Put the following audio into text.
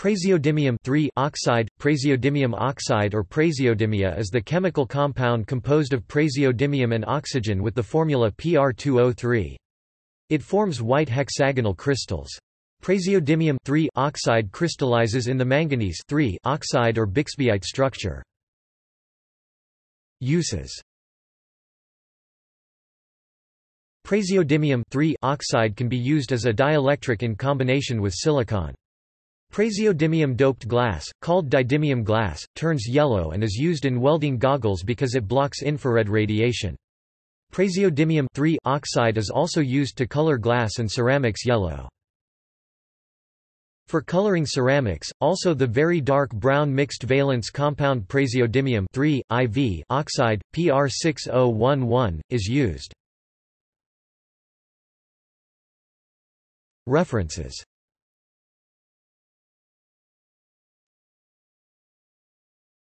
Praseodymium oxide, praseodymium oxide or praseodymia is the chemical compound composed of praseodymium and oxygen with the formula Pr2O3. It forms white hexagonal crystals. Praseodymium oxide crystallizes in the manganese oxide or bixbyite structure. Uses Praseodymium oxide can be used as a dielectric in combination with silicon. Praseodymium doped glass, called didymium glass, turns yellow and is used in welding goggles because it blocks infrared radiation. Praseodymium oxide is also used to color glass and ceramics yellow. For coloring ceramics, also the very dark brown mixed valence compound praseodymium IV oxide, PR6011, is used. References